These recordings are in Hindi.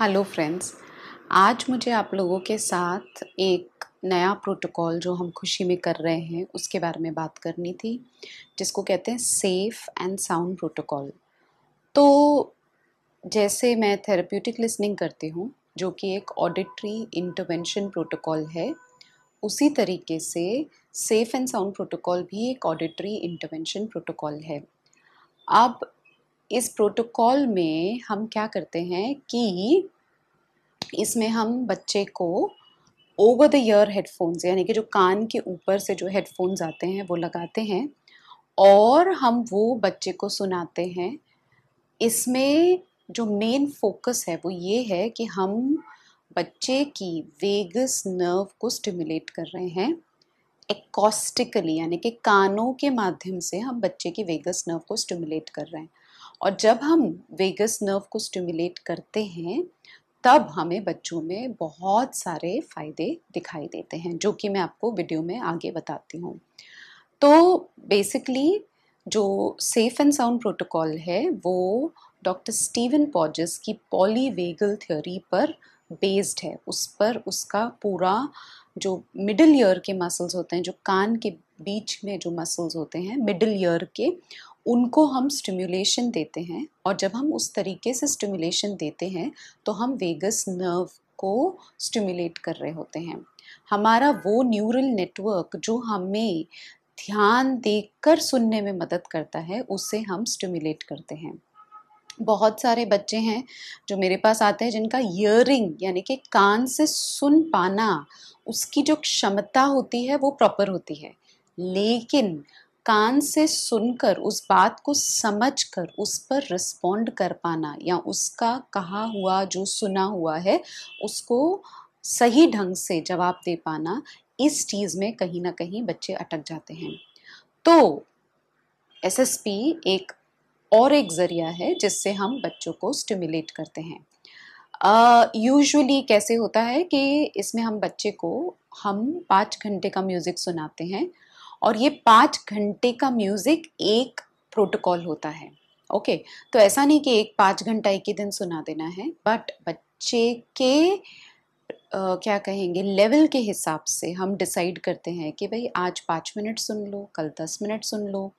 हेलो फ्रेंड्स आज मुझे आप लोगों के साथ एक नया प्रोटोकॉल जो हम खुशी में कर रहे हैं उसके बारे में बात करनी थी जिसको कहते हैं सेफ़ एंड साउंड प्रोटोकॉल तो जैसे मैं थेरेप्यूटिक लिसनिंग करती हूँ जो कि एक ऑडिटरी इंटरवेंशन प्रोटोकॉल है उसी तरीके से सेफ़ एंड साउंड प्रोटोकॉल भी एक ऑडिटरी इंटरवेंशन प्रोटोकॉल है अब इस प्रोटोकॉल में हम क्या करते हैं कि इसमें हम बच्चे को ओवर द ईयर हेडफोन्स यानी कि जो कान के ऊपर से जो हेडफोन्स आते हैं वो लगाते हैं और हम वो बच्चे को सुनाते हैं इसमें जो मेन फोकस है वो ये है कि हम बच्चे की वेगस नर्व को स्टिमुलेट कर रहे हैं एकॉस्टिकली यानी कि कानों के माध्यम से हम बच्चे की वेगस नर्व को स्टिमुलेट कर रहे हैं और जब हम वेगस नर्व को स्टिमुलेट करते हैं तब हमें बच्चों में बहुत सारे फ़ायदे दिखाई देते हैं जो कि मैं आपको वीडियो में आगे बताती हूँ तो बेसिकली जो सेफ एंड साउंड प्रोटोकॉल है वो डॉक्टर स्टीवन पॉजस की पॉलीवेगल थ्योरी पर बेस्ड है उस पर उसका पूरा जो मिडिल ईयर के मसल्स होते हैं जो कान के बीच में जो मसल्स होते हैं मिडिल ईयर के उनको हम स्टिम्यूलेशन देते हैं और जब हम उस तरीके से स्टिम्यूलेशन देते हैं तो हम वेगस नर्व को स्टिम्युलेट कर रहे होते हैं हमारा वो न्यूरल नेटवर्क जो हमें ध्यान देकर सुनने में मदद करता है उसे हम स्टिम्यूलेट करते हैं बहुत सारे बच्चे हैं जो मेरे पास आते हैं जिनका ईयरिंग यानी कि कान से सुन पाना उसकी जो क्षमता होती है वो प्रॉपर होती है लेकिन कान से सुनकर उस बात को समझकर उस पर रिस्पोंड कर पाना या उसका कहा हुआ जो सुना हुआ है उसको सही ढंग से जवाब दे पाना इस चीज़ में कहीं ना कहीं बच्चे अटक जाते हैं तो एसएसपी एक और एक ज़रिया है जिससे हम बच्चों को स्टिमुलेट करते हैं यूजुअली uh, कैसे होता है कि इसमें हम बच्चे को हम पाँच घंटे का म्यूज़िक सुनाते हैं और ये पाँच घंटे का म्यूज़िक एक प्रोटोकॉल होता है ओके okay, तो ऐसा नहीं कि एक पाँच घंटा एक ही दिन सुना देना है बट बच्चे के आ, क्या कहेंगे लेवल के हिसाब से हम डिसाइड करते हैं कि भाई आज पाँच मिनट सुन लो कल दस मिनट सुन लो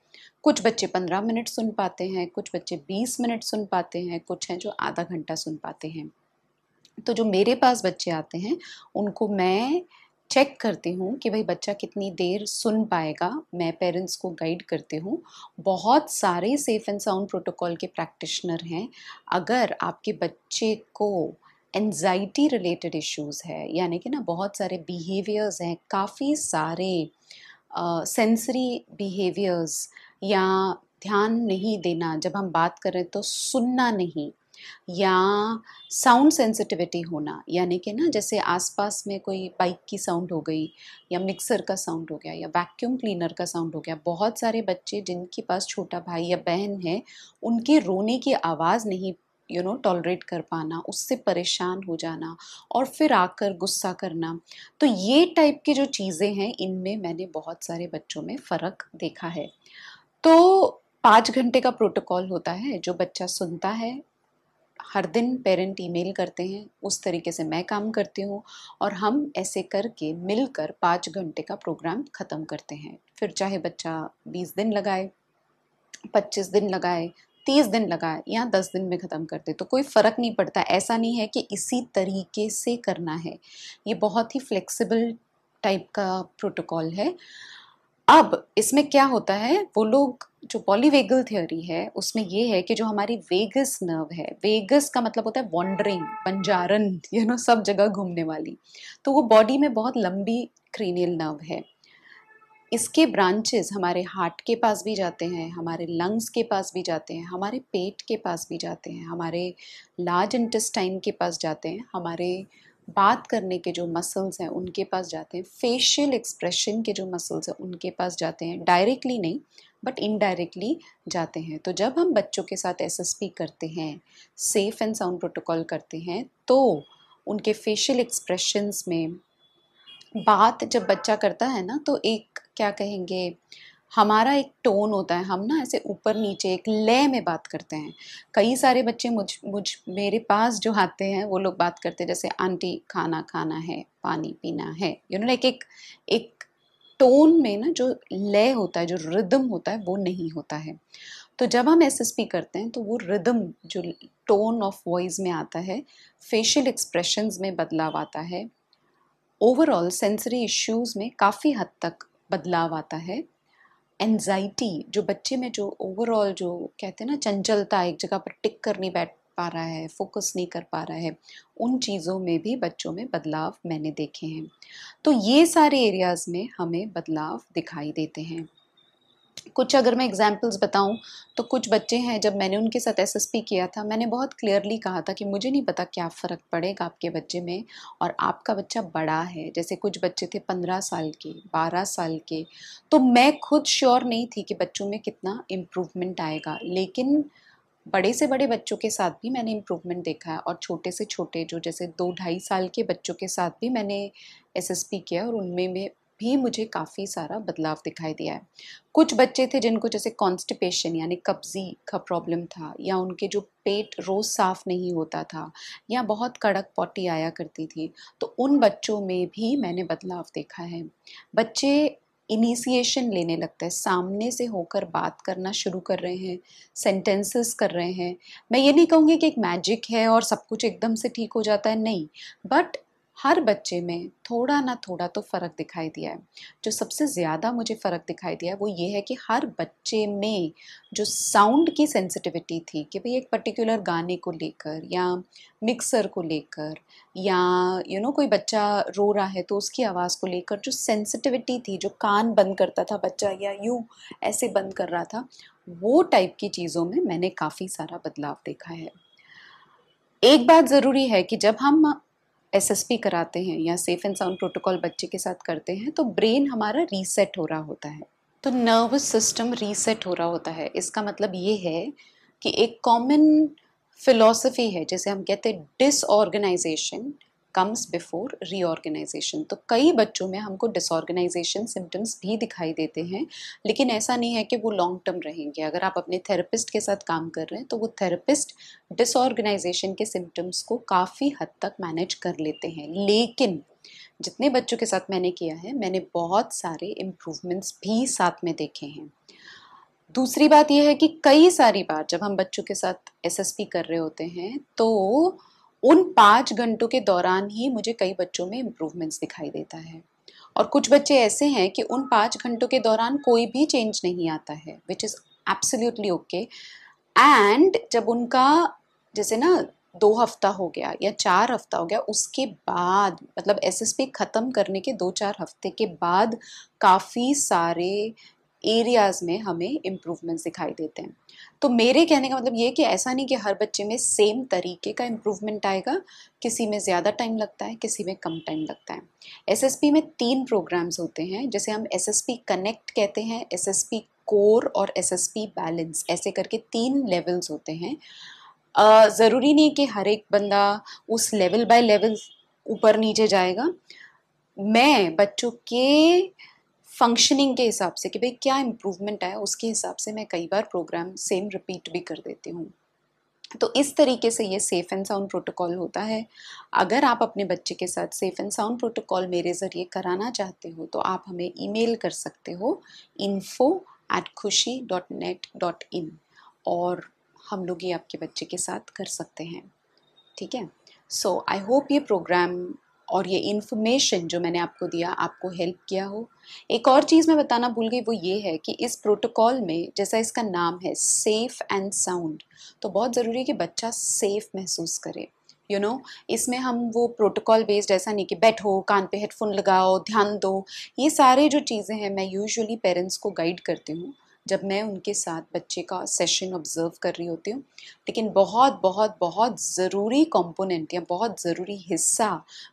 कुछ बच्चे पंद्रह मिनट सुन पाते हैं कुछ बच्चे बीस मिनट सुन पाते हैं कुछ हैं जो आधा घंटा सुन पाते हैं तो जो मेरे पास बच्चे आते हैं उनको मैं चेक करती हूँ कि भाई बच्चा कितनी देर सुन पाएगा मैं पेरेंट्स को गाइड करती हूँ बहुत सारे सेफ़ एंड साउंड प्रोटोकॉल के प्रैक्टिशनर हैं अगर आपके बच्चे को एनजाइटी रिलेटेड इश्यूज़ है यानी कि ना बहुत सारे बिहेवियर्स हैं काफ़ी सारे सेंसरी uh, बिहेवियर्स या ध्यान नहीं देना जब हम बात करें तो सुनना नहीं या साउंड सेंसिटिविटी होना यानी कि ना जैसे आसपास में कोई बाइक की साउंड हो गई या मिक्सर का साउंड हो गया या वैक्यूम क्लीनर का साउंड हो गया बहुत सारे बच्चे जिनके पास छोटा भाई या बहन है उनके रोने की आवाज़ नहीं यू नो टॉलरेट कर पाना उससे परेशान हो जाना और फिर आकर गुस्सा करना तो ये टाइप की जो चीज़ें हैं इनमें मैंने बहुत सारे बच्चों में फ़र्क देखा है तो पाँच घंटे का प्रोटोकॉल होता है जो बच्चा सुनता है हर दिन पेरेंट ईमेल करते हैं उस तरीके से मैं काम करती हूँ और हम ऐसे करके मिलकर पाँच घंटे का प्रोग्राम ख़त्म करते हैं फिर चाहे बच्चा बीस दिन लगाए पच्चीस दिन लगाए तीस दिन लगाए या दस दिन में ख़त्म करते तो कोई फ़र्क नहीं पड़ता ऐसा नहीं है कि इसी तरीके से करना है ये बहुत ही फ्लेक्सिबल टाइप का प्रोटोकॉल है अब इसमें क्या होता है वो लोग जो पॉलीवेगल थ्योरी है उसमें ये है कि जो हमारी वेगस नर्व है वेगस का मतलब होता है वॉन्डरिंग बंजारन यू नो सब जगह घूमने वाली तो वो बॉडी में बहुत लंबी क्रीनियल नर्व है इसके ब्रांचेस हमारे हार्ट के पास भी जाते हैं हमारे लंग्स के पास भी जाते हैं हमारे पेट के पास भी जाते हैं हमारे लार्ज इंटेस्टाइन के पास जाते हैं हमारे बात करने के जो मसल्स हैं उनके पास जाते हैं फेशियल एक्सप्रेशन के जो मसल्स हैं उनके पास जाते हैं डायरेक्टली नहीं बट इनडायरेक्टली जाते हैं तो जब हम बच्चों के साथ एसएसपी करते हैं सेफ़ एंड साउंड प्रोटोकॉल करते हैं तो उनके फेशियल एक्सप्रेशंस में बात जब बच्चा करता है ना तो एक क्या कहेंगे हमारा एक टोन होता है हम ना ऐसे ऊपर नीचे एक लय में बात करते हैं कई सारे बच्चे मुझ मुझ मेरे पास जो आते हैं वो लोग बात करते हैं जैसे आंटी खाना खाना है पानी पीना है यू नो लाइक एक एक टोन में ना जो लय होता है जो रिदम होता है वो नहीं होता है तो जब हम एस करते हैं तो वो रिदम जो टोन ऑफ वॉइस में आता है फेशियल एक्सप्रेशंस में बदलाव आता है ओवरऑल सेंसरी इश्यूज में काफ़ी हद तक बदलाव आता है एनजाइटी जो बच्चे में जो ओवरऑल जो कहते हैं ना चंचलता एक जगह पर टिक कर नहीं बैठ पा रहा है फोकस नहीं कर पा रहा है उन चीज़ों में भी बच्चों में बदलाव मैंने देखे हैं तो ये सारे एरियाज़ में हमें बदलाव दिखाई देते हैं कुछ अगर मैं एग्जाम्पल्स बताऊं तो कुछ बच्चे हैं जब मैंने उनके साथ एसएसपी किया था मैंने बहुत क्लियरली कहा था कि मुझे नहीं पता क्या फ़र्क पड़ेगा आपके बच्चे में और आपका बच्चा बड़ा है जैसे कुछ बच्चे थे पंद्रह साल के बारह साल के तो मैं खुद श्योर नहीं थी कि बच्चों में कितना इम्प्रूवमेंट आएगा लेकिन बड़े से बड़े बच्चों के साथ भी मैंने इम्प्रूवमेंट देखा है और छोटे से छोटे जो जैसे दो ढाई साल के बच्चों के साथ भी मैंने एस किया और उनमें में भी मुझे काफ़ी सारा बदलाव दिखाई दिया है कुछ बच्चे थे जिनको जैसे कॉन्स्टिपेशन यानी कब्जी का प्रॉब्लम था या उनके जो पेट रोज़ साफ नहीं होता था या बहुत कड़क पॉटी आया करती थी तो उन बच्चों में भी मैंने बदलाव देखा है बच्चे इनिशिएशन लेने लगता है सामने से होकर बात करना शुरू कर रहे हैं सेंटेंसेस कर रहे हैं मैं ये नहीं कहूँगी कि एक मैजिक है और सब कुछ एकदम से ठीक हो जाता है नहीं बट हर बच्चे में थोड़ा ना थोड़ा तो फ़र्क दिखाई दिया है जो सबसे ज़्यादा मुझे फ़र्क दिखाई दिया है वो ये है कि हर बच्चे में जो साउंड की सेंसिटिविटी थी कि भाई एक पर्टिकुलर गाने को लेकर या मिक्सर को लेकर या यू you नो know, कोई बच्चा रो रहा है तो उसकी आवाज़ को लेकर जो सेंसिटिविटी थी जो कान बंद करता था बच्चा या यूँ ऐसे बंद कर रहा था वो टाइप की चीज़ों में मैंने काफ़ी सारा बदलाव देखा है एक बात ज़रूरी है कि जब हम एसएसपी कराते हैं या सेफ एंड साउंड प्रोटोकॉल बच्चे के साथ करते हैं तो ब्रेन हमारा रीसेट हो रहा होता है तो नर्वस सिस्टम रीसेट हो रहा होता है इसका मतलब ये है कि एक कॉमन फिलॉसफी है जैसे हम कहते हैं डिसऑर्गेनाइजेशन कम्स बिफोर रीऑर्गेनाइजेशन तो कई बच्चों में हमको डिसऑर्गेनाइजेशन सिम्टम्स भी दिखाई देते हैं लेकिन ऐसा नहीं है कि वो लॉन्ग टर्म रहेंगे अगर आप अपने थेरेपिस्ट के साथ काम कर रहे हैं तो वो थेरेपिस्ट डिसऑर्गेनाइजेशन के सिम्टम्स को काफ़ी हद तक मैनेज कर लेते हैं लेकिन जितने बच्चों के साथ मैंने किया है मैंने बहुत सारे इम्प्रूवमेंट्स भी साथ में देखे हैं दूसरी बात यह है कि कई सारी बार जब हम बच्चों के साथ एसएसपी कर रहे होते हैं तो उन पाँच घंटों के दौरान ही मुझे कई बच्चों में इम्प्रूवमेंट्स दिखाई देता है और कुछ बच्चे ऐसे हैं कि उन पाँच घंटों के दौरान कोई भी चेंज नहीं आता है which is absolutely okay and जब उनका जैसे ना दो हफ्ता हो गया या चार हफ्ता हो गया उसके बाद मतलब एसएसपी ख़त्म करने के दो चार हफ्ते के बाद काफ़ी सारे एरियाज़ में हमें इम्प्रूवमेंट्स दिखाई देते हैं तो मेरे कहने का मतलब ये कि ऐसा नहीं कि हर बच्चे में सेम तरीके का इम्प्रूवमेंट आएगा किसी में ज़्यादा टाइम लगता है किसी में कम टाइम लगता है एस में तीन प्रोग्राम्स होते हैं जैसे हम एस कनेक्ट कहते हैं एस कोर और एस बैलेंस ऐसे करके तीन लेवल्स होते हैं ज़रूरी नहीं कि हर एक बंदा उस लेवल बाय लेवल ऊपर नीचे जाएगा मैं बच्चों के फंक्शनिंग के हिसाब से कि भाई क्या इम्प्रूवमेंट आया उसके हिसाब से मैं कई बार प्रोग्राम सेम रिपीट भी कर देती हूँ तो इस तरीके से ये सेफ़ एंड साउंड प्रोटोकॉल होता है अगर आप अपने बच्चे के साथ सेफ़ एंड साउंड प्रोटोकॉल मेरे ज़रिए कराना चाहते हो तो आप हमें ईमेल कर सकते हो info at Khushi dot net dot in और हम लोग ये आपके बच्चे के साथ कर सकते हैं ठीक है सो आई होप ये प्रोग्राम और ये इन्फॉर्मेशन जो मैंने आपको दिया आपको हेल्प किया हो एक और चीज़ मैं बताना भूल गई वो ये है कि इस प्रोटोकॉल में जैसा इसका नाम है सेफ़ एंड साउंड तो बहुत ज़रूरी है कि बच्चा सेफ़ महसूस करे यू you नो know, इसमें हम वो प्रोटोकॉल बेस्ड ऐसा नहीं कि बैठो कान पे हेडफोन लगाओ ध्यान दो ये सारे जो चीज़ें हैं मैं यूजुअली पेरेंट्स को गाइड करती हूँ जब मैं उनके साथ बच्चे का सेशन ऑब्ज़र्व कर रही होती हूँ लेकिन बहुत बहुत बहुत ज़रूरी कंपोनेंट या बहुत ज़रूरी हिस्सा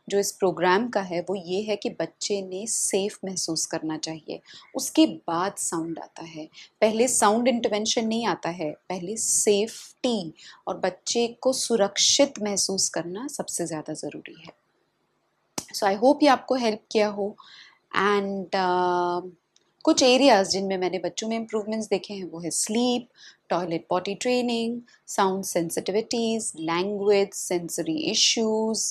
जो इस प्रोग्राम का है वो ये है कि बच्चे ने सेफ़ महसूस करना चाहिए उसके बाद साउंड आता है पहले साउंड इंटरवेंशन नहीं आता है पहले सेफ्टी और बच्चे को सुरक्षित महसूस करना सबसे ज़्यादा ज़रूरी है सो आई होप ये आपको हेल्प किया हो एंड कुछ एरियाज़ जिनमें मैंने बच्चों में इम्प्रूवमेंट्स देखे हैं वो है sleep toilet potty training sound sensitivities language sensory issues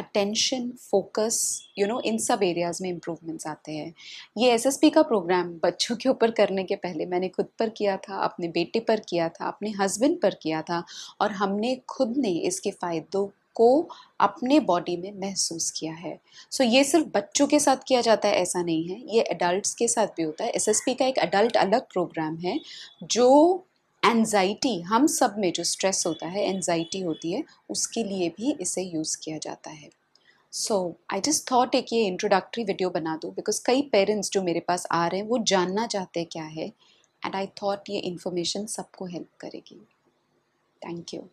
attention focus you know इन सब एरियाज़ में इम्प्रूवमेंट्स आते हैं ये एस एस पी का प्रोग्राम बच्चों के ऊपर करने के पहले मैंने खुद पर किया था अपने बेटे पर किया था अपने हस्बैंड पर किया था और हमने खुद ने इसके फ़ायदों को अपने बॉडी में महसूस किया है सो so, ये सिर्फ बच्चों के साथ किया जाता है ऐसा नहीं है ये एडल्ट्स के साथ भी होता है एस का एक अडल्ट अलग प्रोग्राम है जो एनजाइटी हम सब में जो स्ट्रेस होता है एनजाइटी होती है उसके लिए भी इसे यूज़ किया जाता है सो आई जस्ट थॉट एक ये इंट्रोडक्टरी वीडियो बना दूँ बिकॉज कई पेरेंट्स जो मेरे पास आ रहे हैं वो जानना चाहते हैं क्या है एंड आई थॉट ये इन्फॉर्मेशन सबको हेल्प करेगी थैंक यू